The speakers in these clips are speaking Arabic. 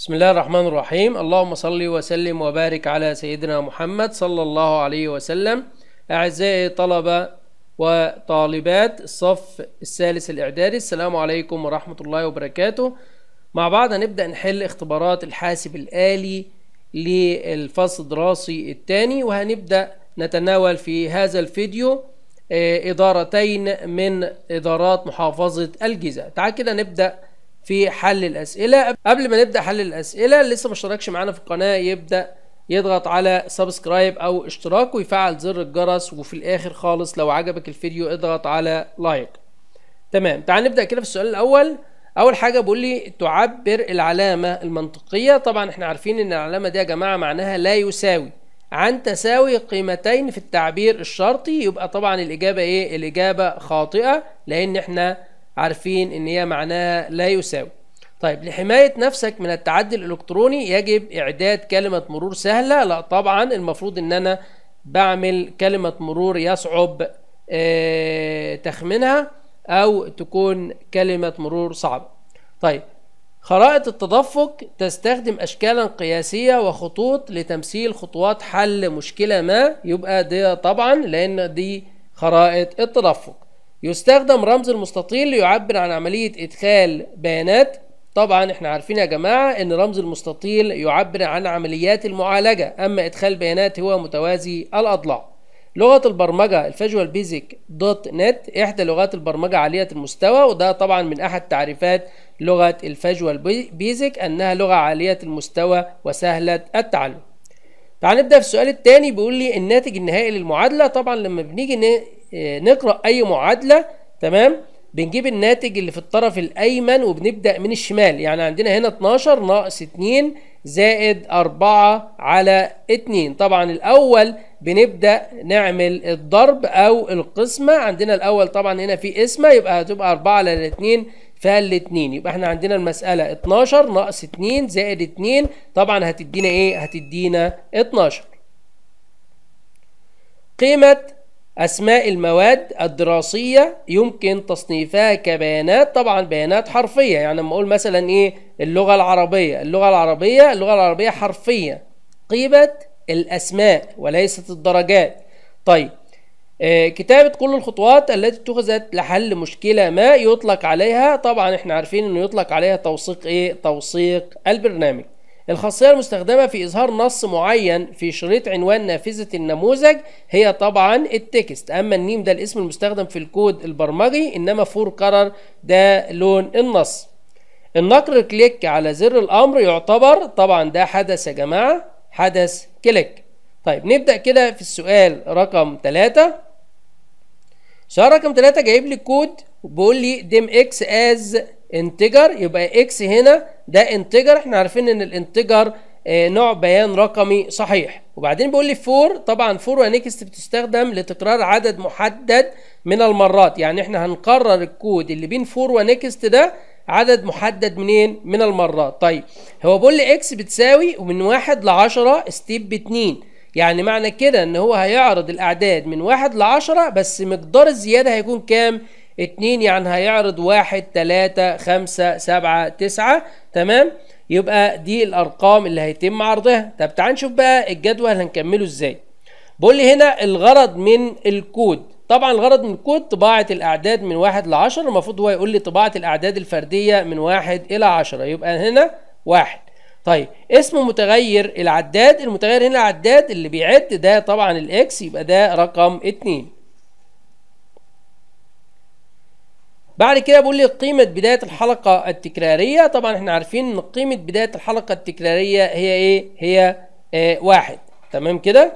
بسم الله الرحمن الرحيم اللهم صل وسلم وبارك على سيدنا محمد صلى الله عليه وسلم أعزائي طلبة وطالبات الصف الثالث الإعدادي السلام عليكم ورحمة الله وبركاته مع بعض هنبدأ نحل اختبارات الحاسب الآلي للفصل الدراسي الثاني وهنبدأ نتناول في هذا الفيديو آه، إدارتين من إدارات محافظة الجيزة تعال كده نبدأ في حل الاسئله قبل ما نبدا حل الاسئله اللي لسه ما اشتركش معانا في القناه يبدا يضغط على سبسكرايب او اشتراك ويفعل زر الجرس وفي الاخر خالص لو عجبك الفيديو اضغط على لايك تمام تعال نبدا كده في السؤال الاول اول حاجه بيقول لي تعبر العلامه المنطقيه طبعا احنا عارفين ان العلامه دي يا جماعه معناها لا يساوي عن تساوي قيمتين في التعبير الشرطي يبقى طبعا الاجابه ايه الاجابه خاطئه لان احنا عارفين ان هي معناها لا يساوي طيب لحماية نفسك من التعدي الإلكتروني يجب إعداد كلمة مرور سهلة لا طبعا المفروض إن أنا بعمل كلمة مرور يصعب آه، تخمينها أو تكون كلمة مرور صعبة طيب خرائط التدفق تستخدم أشكالا قياسية وخطوط لتمثيل خطوات حل مشكلة ما يبقى دي طبعا لأن دي خرائط التدفق يستخدم رمز المستطيل ليعبر عن عملية إدخال بيانات طبعا احنا عارفين يا جماعة ان رمز المستطيل يعبر عن عمليات المعالجة اما ادخال بيانات هو متوازي الاضلاع لغة البرمجة الفجوال بيزك دوت نت احدى لغات البرمجة عالية المستوى وده طبعا من احد تعريفات لغة الفجوال بيزك انها لغة عالية المستوى وسهلة التعلم تعال نبدأ في السؤال التاني بيقول لي الناتج النهائي للمعادلة طبعا لما بنيجي آه، نقرا اي معادله تمام بنجيب الناتج اللي في الطرف الايمن وبنبدا من الشمال يعني عندنا هنا 12 ناقص 2 زائد 4 على 2 طبعا الاول بنبدا نعمل الضرب او القسمه عندنا الاول طبعا هنا في قسمه يبقى هتبقى 4 على 2 فال 2 يبقى احنا عندنا المساله 12 ناقص 2 زائد 2 طبعا هتدينا ايه هتدينا 12 قيمه أسماء المواد الدراسية يمكن تصنيفها كبيانات طبعا بيانات حرفية يعني لما أقول مثلا إيه اللغة العربية اللغة العربية اللغة العربية حرفية قيمة الأسماء وليست الدرجات طيب آه كتابة كل الخطوات التي اتخذت لحل مشكلة ما يطلق عليها طبعا احنا عارفين انه يطلق عليها توثيق ايه توثيق البرنامج الخاصية المستخدمة في إظهار نص معين في شريط عنوان نافذة النموذج هي طبعا التكست أما النيم ده الاسم المستخدم في الكود البرمجي إنما فور كرر ده لون النص النقر كليك على زر الأمر يعتبر طبعا ده حدث يا جماعة حدث كليك طيب نبدأ كده في السؤال رقم 3 السؤال رقم 3 جايب لي كود وبيقول لي ديم اكس از انتجر يبقى اكس هنا ده انتجر احنا عارفين ان الانتجر آه نوع بيان رقمي صحيح وبعدين بيقول لي فور طبعا فور ونكست بتستخدم لتكرار عدد محدد من المرات يعني احنا هنقرر الكود اللي بين فور ونكست ده عدد محدد منين من المرات طيب هو بيقول لي اكس بتساوي ومن واحد لعشرة ستيب باتنين يعني معنى كده ان هو هيعرض الاعداد من واحد لعشرة بس مقدار الزيادة هيكون كام اتنين يعني هيعرض واحد تلاتة خمسة سبعة تسعة تمام يبقى دي الارقام اللي هيتم عرضها طب تعال نشوف بقى الجدول هنكمله ازاي بقول لي هنا الغرض من الكود طبعا الغرض من الكود طباعة الأعداد من واحد ل 10 المفروض هو يقول لي طباعة الأعداد الفردية من واحد إلى 10 يبقى هنا واحد طيب اسم متغير العداد المتغير هنا العداد اللي بيعد ده طبعا الإكس يبقى ده رقم اتنين بعد كده بيقول لي قيمة بداية الحلقة التكرارية طبعا احنا عارفين ان قيمة بداية الحلقة التكرارية هي ايه هي اه واحد تمام كده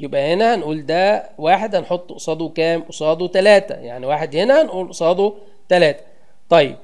يبقى هنا هنقول ده واحد هنحط قصاده كام قصاده تلاتة يعني واحد هنا هنقول قصاده تلاتة طيب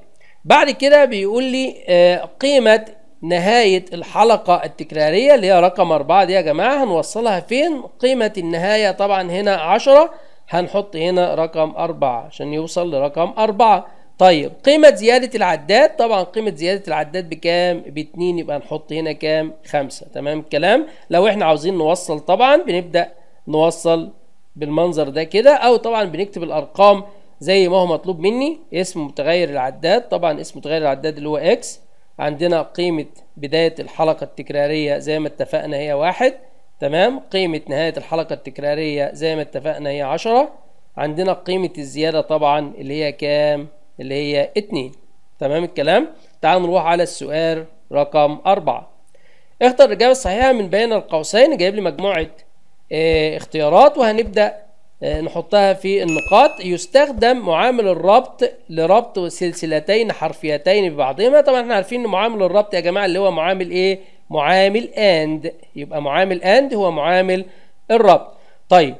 بعد كده بيقول لي اه قيمة نهاية الحلقة التكرارية اللي هي رقم أربعة دي يا جماعة هنوصلها فين قيمة النهاية طبعا هنا عشرة هنحط هنا رقم أربعة عشان يوصل لرقم أربعة طيب قيمة زيادة العداد طبعا قيمة زيادة العداد بكام؟ باتنين يبقى نحط هنا كام؟ خمسة تمام الكلام لو احنا عاوزين نوصل طبعا بنبدأ نوصل بالمنظر ده كده أو طبعا بنكتب الأرقام زي ما هو مطلوب مني اسم متغير العداد طبعا اسم متغير العداد اللي هو اكس عندنا قيمة بداية الحلقة التكرارية زي ما اتفقنا هي واحد تمام قيمة نهاية الحلقة التكرارية زي ما اتفقنا هي عشرة عندنا قيمة الزيادة طبعا اللي هي كام اللي هي اتنين تمام الكلام تعال نروح على السؤال رقم أربعة اختر الإجابة الصحيحة من بين القوسين جايب لي مجموعة آه، اختيارات وهنبدأ آه، نحطها في النقاط يستخدم معامل الربط لربط سلسلتين حرفيتين ببعضهما طبعا احنا عارفين ان معامل الربط يا جماعة اللي هو معامل ايه معامل اند يبقى معامل اند هو معامل الربط طيب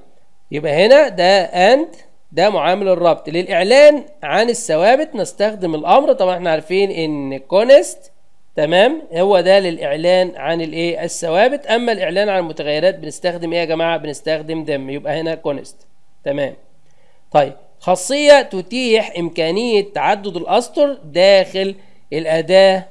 يبقى هنا ده اند ده معامل الربط للاعلان عن الثوابت نستخدم الامر طبعا احنا عارفين ان كونست تمام هو ده للاعلان عن الايه الثوابت اما الاعلان عن المتغيرات بنستخدم ايه يا جماعه بنستخدم دم يبقى هنا كونست تمام طيب خاصيه تتيح امكانيه تعدد الاسطر داخل الاداه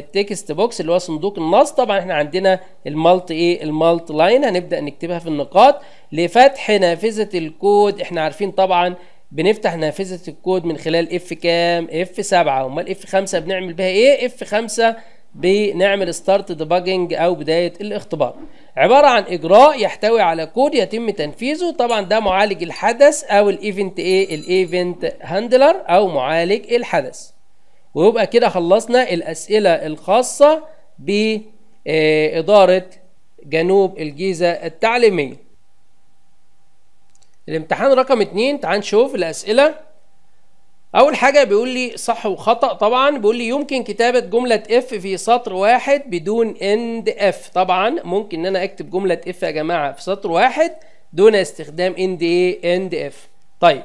تكست آه، بوكس اللي هو صندوق النص طبعا احنا عندنا المالت ايه المالت لاين هنبدا نكتبها في النقاط لفتح نافذه الكود احنا عارفين طبعا بنفتح نافذه الكود من خلال اف كام اف 7 امال اف 5 بنعمل بها ايه اف 5 بنعمل ستارت ديباجنج او بدايه الاختبار عباره عن اجراء يحتوي على كود يتم تنفيذه طبعا ده معالج الحدث او الايفنت ايه الايفنت هاندلر او معالج الحدث ويبقى كده خلصنا الأسئلة الخاصة بإدارة جنوب الجيزة التعليمية الامتحان رقم اتنين تعال نشوف الأسئلة أول حاجة بيقول لي صح وخطأ طبعا بيقول لي يمكن كتابة جملة اف في سطر واحد بدون اند اف طبعا ممكن إن أنا أكتب جملة اف يا جماعة في سطر واحد دون استخدام اند ايه اند اف طيب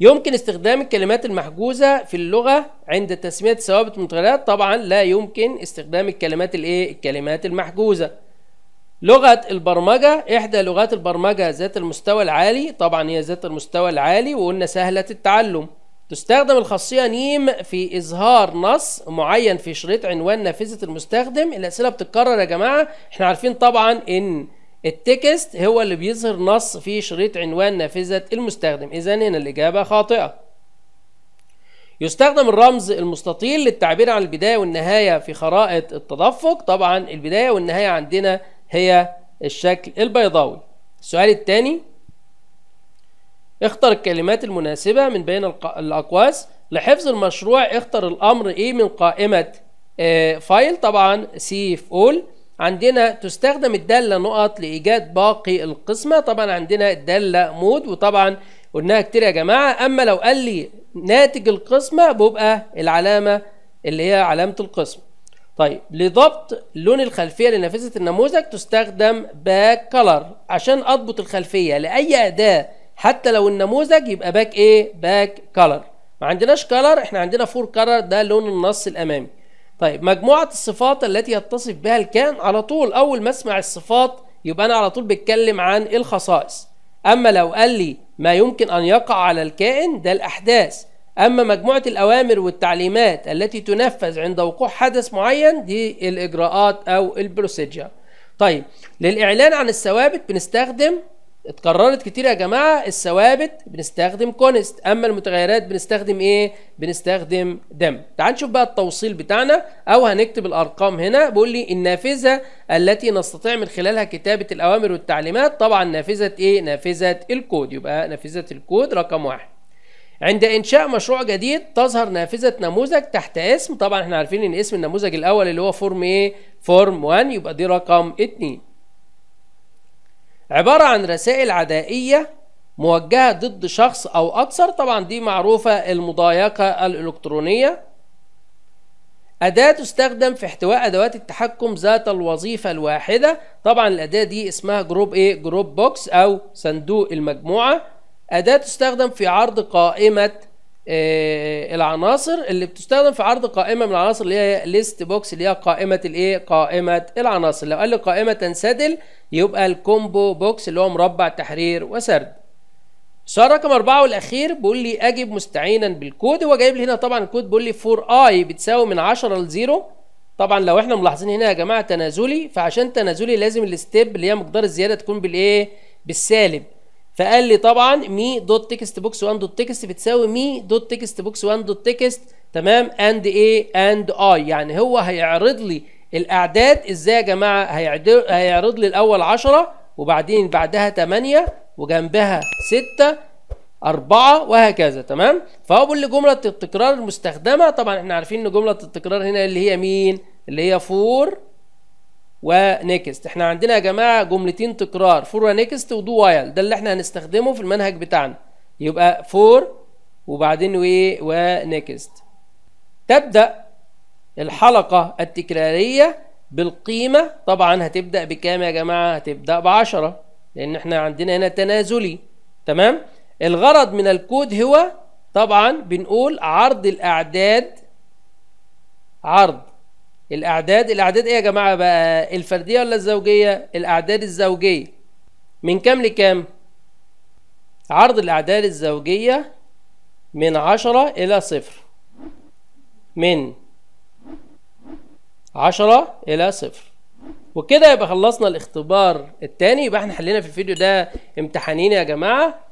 يمكن استخدام الكلمات المحجوزة في اللغة عند تسمية ثوابت منتقلات طبعا لا يمكن استخدام الكلمات الايه الكلمات المحجوزة لغة البرمجة إحدى لغات البرمجة ذات المستوى العالي طبعا هي ذات المستوى العالي وقلنا سهلة التعلم تستخدم الخاصية نيم في إظهار نص معين في شريط عنوان نافذة المستخدم الأسئلة بتتكرر يا جماعة إحنا عارفين طبعا إن التكست هو اللي بيظهر نص في شريط عنوان نافذة المستخدم إذا هنا الإجابة خاطئة يستخدم الرمز المستطيل للتعبير عن البداية والنهاية في خرائط التدفق طبعا البداية والنهاية عندنا هي الشكل البيضاوي السؤال الثاني اختر الكلمات المناسبة من بين الأقواس لحفظ المشروع اختر الأمر إيه من قائمة آه، فايل طبعا سي اول عندنا تستخدم الدالة نقط لإيجاد باقي القسمة طبعا عندنا الدالة مود وطبعا قلناها كتير يا جماعة أما لو قال لي ناتج القسمة بيبقى العلامة اللي هي علامة القسمة طيب لضبط لون الخلفية لنافذة النموذج تستخدم باك كلر عشان أضبط الخلفية لأي أداة حتى لو النموذج يبقى باك إيه باك كلر ما عندناش كلر احنا عندنا فور كلر ده لون النص الأمامي طيب مجموعة الصفات التي يتصف بها الكائن على طول أول ما أسمع الصفات يبقى أنا على طول بتكلم عن الخصائص أما لو قال لي ما يمكن أن يقع على الكائن ده الأحداث أما مجموعة الأوامر والتعليمات التي تنفذ عند وقوع حدث معين دي الإجراءات أو البروسيجر طيب للإعلان عن الثوابت بنستخدم اتكررت كتير يا جماعه الثوابت بنستخدم كونست اما المتغيرات بنستخدم ايه بنستخدم دم تعال نشوف بقى التوصيل بتاعنا او هنكتب الارقام هنا بيقول لي النافذه التي نستطيع من خلالها كتابه الاوامر والتعليمات طبعا نافذه ايه نافذه الكود يبقى نافذه الكود رقم واحد عند انشاء مشروع جديد تظهر نافذه نموذج تحت اسم طبعا احنا عارفين ان اسم النموذج الاول اللي هو فورم ايه فورم 1 يبقى دي رقم 2 عبارة عن رسائل عدائية موجهة ضد شخص أو أكثر طبعا دي معروفة المضايقة الإلكترونية أداة تستخدم في احتواء أدوات التحكم ذات الوظيفة الواحدة طبعا الأداة دي اسمها جروب إيه جروب بوكس أو صندوق المجموعة أداة تستخدم في عرض قائمة آه، العناصر اللي بتستخدم في عرض قائمه من العناصر اللي هي ليست بوكس اللي هي قائمه الايه قائمه العناصر لو قال لي قائمه تنسدل يبقى الكومبو بوكس اللي هو مربع تحرير وسرد السؤال رقم أربعة والأخير بيقول لي أجب مستعينا بالكود هو جايب لي هنا طبعا الكود بيقول لي 4 i بتساوي من 10 ل 0 طبعا لو احنا ملاحظين هنا يا جماعة تنازلي فعشان تنازلي لازم الستيب اللي هي مقدار الزيادة تكون بالإيه بالسالب فقال لي طبعا مي دوت تكست بوكس 1 دوت تكست بتساوي مي دوت تكست بوكس 1 دوت تكست تمام اند ايه اند اي يعني هو هيعرض لي الاعداد ازاي يا جماعه هيعرض لي الاول 10 وبعدين بعدها 8 وجنبها 6 4 وهكذا تمام فهو بيقول لي جملة التكرار المستخدمة طبعا احنا عارفين ان جملة التكرار هنا اللي هي مين اللي هي فور ونيكست احنا عندنا يا جماعه جملتين تكرار فور ونيكست ودو وايل ده اللي احنا هنستخدمه في المنهج بتاعنا يبقى فور وبعدين وايه ونيكست تبدا الحلقه التكراريه بالقيمه طبعا هتبدا بكام يا جماعه هتبدا ب10 لان احنا عندنا هنا تنازلي تمام الغرض من الكود هو طبعا بنقول عرض الاعداد عرض الاعداد الاعداد ايه يا جماعه بقى الفرديه ولا الزوجيه الاعداد الزوجيه من كام لكام عرض الاعداد الزوجيه من عشرة الى صفر من عشرة الى صفر وكده يبقى خلصنا الاختبار التاني يبقى احنا حلينا في الفيديو ده امتحانين يا جماعه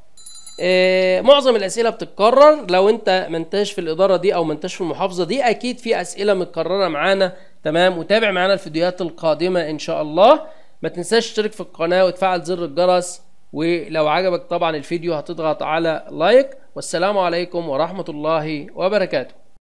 آه، معظم الاسئله بتتكرر لو انت ما في الاداره دي او ما في المحافظه دي اكيد في اسئله متكرره معانا تمام وتابع معانا الفيديوهات القادمه ان شاء الله ما تنساش تشترك في القناه وتفعل زر الجرس ولو عجبك طبعا الفيديو هتضغط على لايك والسلام عليكم ورحمه الله وبركاته